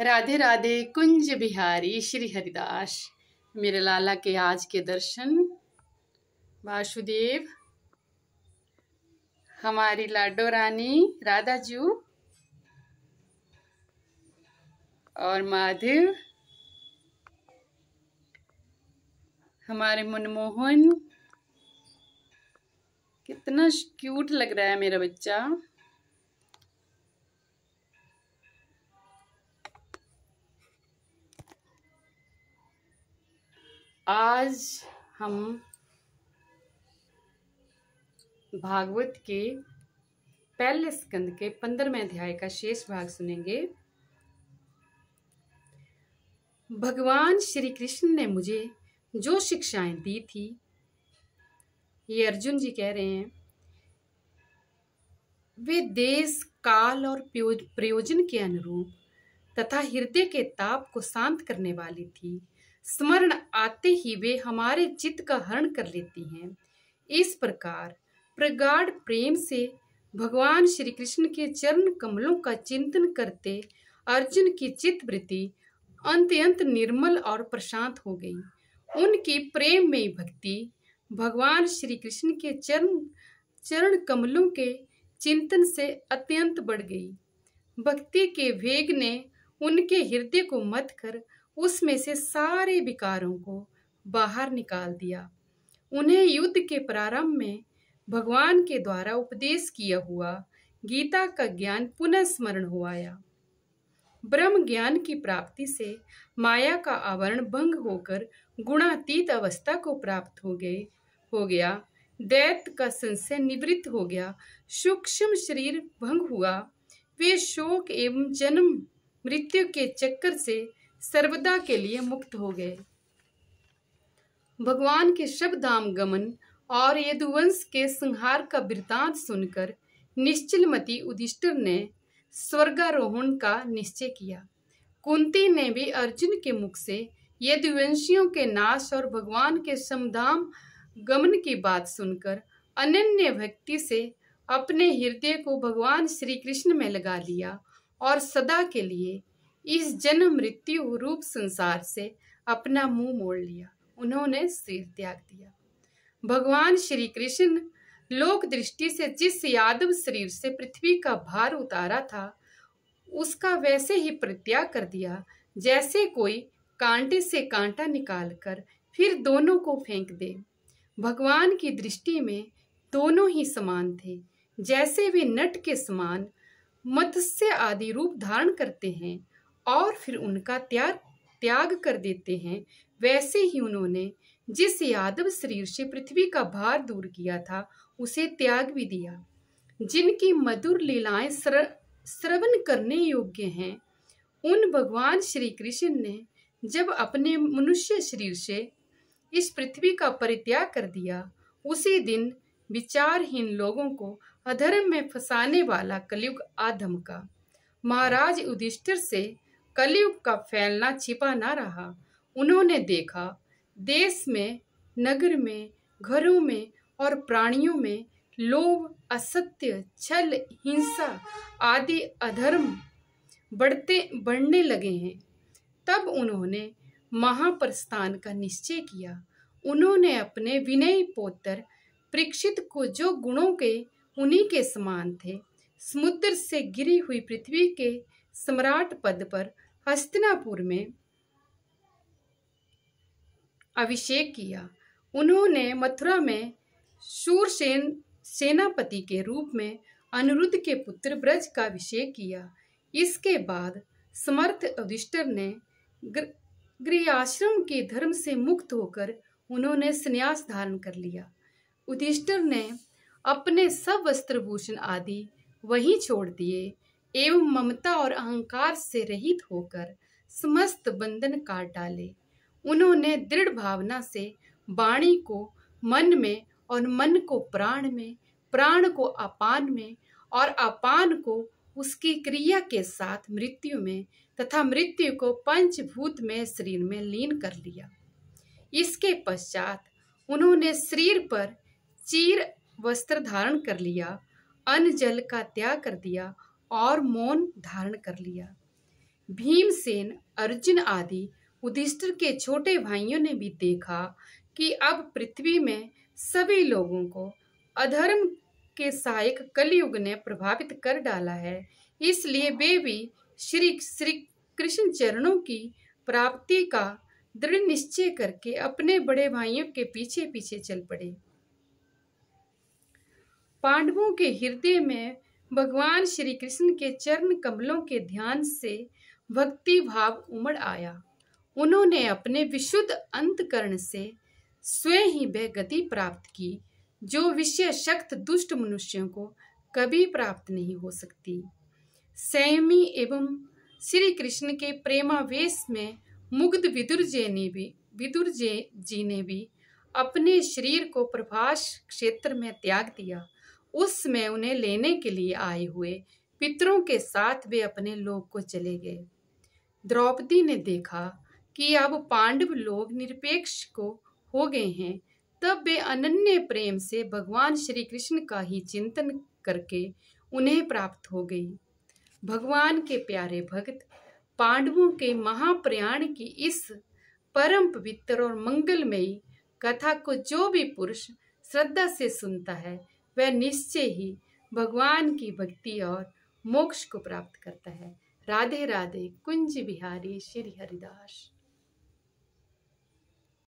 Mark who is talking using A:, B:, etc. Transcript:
A: राधे राधे कुंज बिहारी श्री हरिदास मेरे लाला के आज के दर्शन वासुदेव हमारी लाडो रानी राधा जू और माधव हमारे मनमोहन कितना क्यूट लग रहा है मेरा बच्चा आज हम भागवत के पहले स्कंद के पंद्रहवें अध्याय का शेष भाग सुनेंगे भगवान श्री कृष्ण ने मुझे जो शिक्षाएं दी थी ये अर्जुन जी कह रहे हैं वे देश काल और प्रयोजन के अनुरूप तथा हृदय के ताप को शांत करने वाली थी स्मरण आते ही वे हमारे चित्त का हरण कर लेती हैं इस प्रकार प्रगाढ़ प्रेम से भगवान श्री कृष्ण के चरण कमलों का चिंतन करते अर्जुन की चित्त वृत्ति अंत्यंत निर्मल और प्रशांत हो गई उनकी प्रेम में भक्ति भगवान श्री कृष्ण के चरण चरण कमलों के चिंतन से अत्यंत बढ़ गई भक्ति के वेग ने उनके हृदय को मत कर उसमें से सारे विकारों को बाहर निकाल दिया उन्हें युद्ध के प्रारंभ में भगवान के द्वारा उपदेश किया हुआ गीता का ज्ञान पुनः स्मरण हो आया ब्रह्म ज्ञान की प्राप्ति से माया का आवरण भंग होकर गुणातीत अवस्था को प्राप्त हो गए हो गया दैत का संशय निवृत्त हो गया सूक्ष्म शरीर भंग हुआ वे शोक एवं जन्म मृत्यु के चक्कर से सर्वदा के लिए मुक्त हो गए भगवान के शब्दाम गमन और यदुवंश के संहार का वृतांत सुनकर निश्चलमती उदिष्टर ने स्वर्गारोहण का निश्चय किया कुंती ने भी अर्जुन के मुख से यदुवंशियों के नाश और भगवान के समधाम गमन की बात सुनकर अनन्य भक्ति से अपने हृदय को भगवान श्री कृष्ण में लगा लिया और सदा के लिए इस जन्म मृत्यु रूप संसार से अपना मुंह मोड़ लिया उन्होंने सिर त्याग दिया भगवान श्री कृष्ण लोक दृष्टि से जिस यादव शरीर से पृथ्वी का भार उतारा था उसका वैसे ही प्रत्याग कर दिया जैसे कोई कांटे से कांटा निकालकर फिर दोनों को फेंक दे भगवान की दृष्टि में दोनों ही समान थे जैसे वे नट के समान मत्स्य आदि रूप धारण करते हैं और फिर उनका त्याग त्याग कर देते हैं वैसे ही उन्होंने जिस यादव शरीर से पृथ्वी का भार दूर किया था उसे त्याग भी दिया जिनकी मधुर लीलाएं श्रवण स्र, करने योग्य हैं उन भगवान श्री कृष्ण ने जब अपने मनुष्य शरीर से इस पृथ्वी का परित्याग कर दिया उसी दिन विचारहीन लोगों को अधर्म में फंसाने वाला कलयुग आधम का महाराज युधिष्ठिर से कलयुग का फैलना छिपा ना रहा उन्होंने देखा देश में नगर में घरों में और प्राणियों में लोभ असत्य छल हिंसा आदि अधर्म बढ़ते बढ़ने लगे हैं तब उन्होंने महाप्रस्थान का निश्चय किया उन्होंने अपने विनय पोत्र परीक्षित को जो गुणों के उन्हीं के समान थे समुद्र से गिरी हुई पृथ्वी के सम्राट पद पर हस्तनापुर में अभिषेक किया उन्होंने मथुरा में शूरसेन सेनापति के रूप में अनिरुद्ध के पुत्र ब्रज का अभिषेक किया इसके बाद समर्थ अधिष्टर ने गृहाश्रम के धर्म से मुक्त होकर उन्होंने संन्यास धारण कर लिया उधिष्ठिर ने अपने सब वस्त्रभूषण आदि वहीं छोड़ दिए एवं ममता और अहंकार से रहित होकर समस्त बंधन काट डाले उन्होंने दृढ़ भावना से वाणी को मन में और मन को प्राण में प्राण को अपान में और अपान को उसकी क्रिया के साथ मृत्यु में तथा मृत्यु को पंचभूत में शरीर में लीन कर लिया इसके पश्चात उन्होंने शरीर पर चीर वस्त्र धारण कर लिया अन्न जल का त्याग कर दिया और मौन धारण कर लिया भीमसेन अर्जुन आदि उदिष्टर के छोटे भाइयों ने भी देखा कि अब पृथ्वी में सभी लोगों को अधर्म के सहायक कलयुग ने प्रभावित कर डाला है इसलिए वे भी श्री श्री कृष्ण चरणों की प्राप्ति का दृढ़ निश्चय करके अपने बड़े भाइयों के पीछे पीछे चल पड़े पांडवों के हृदय में भगवान श्री कृष्ण के चरण कमलों के ध्यान से भक्ति भाव उमड़ आया उन्होंने अपने विशुद्ध अंतकरण से स्वयं ही वह गति प्राप्त की जो विषय शक्त दुष्ट मनुष्यों को कभी प्राप्त नहीं हो सकती सैमी एवं श्री कृष्ण के प्रेमावेश में मुग्ध विदुर जी ने भी विदुर जी ने भी अपने शरीर को प्रभाष क्षेत्र में त्याग दिया उस उन्हें लेने के लिए आए हुए पितरों के साथ वे अपने लोग को चले गए द्रौपदी ने देखा कि अब पांडव लोग निरपेक्ष को हो गए हैं तब वे अनन्य प्रेम से भगवान श्री कृष्ण का ही चिंतन करके उन्हें प्राप्त हो गई भगवान के प्यारे भक्त पांडवों के महाप्रयाण की इस परम पवित्र और मंगलमयी कथा को जो भी पुरुष श्रद्धा से सुनता है वह निश्चय ही भगवान की भक्ति और मोक्ष को प्राप्त करता है राधे राधे कुंज बिहारी श्री हरिदास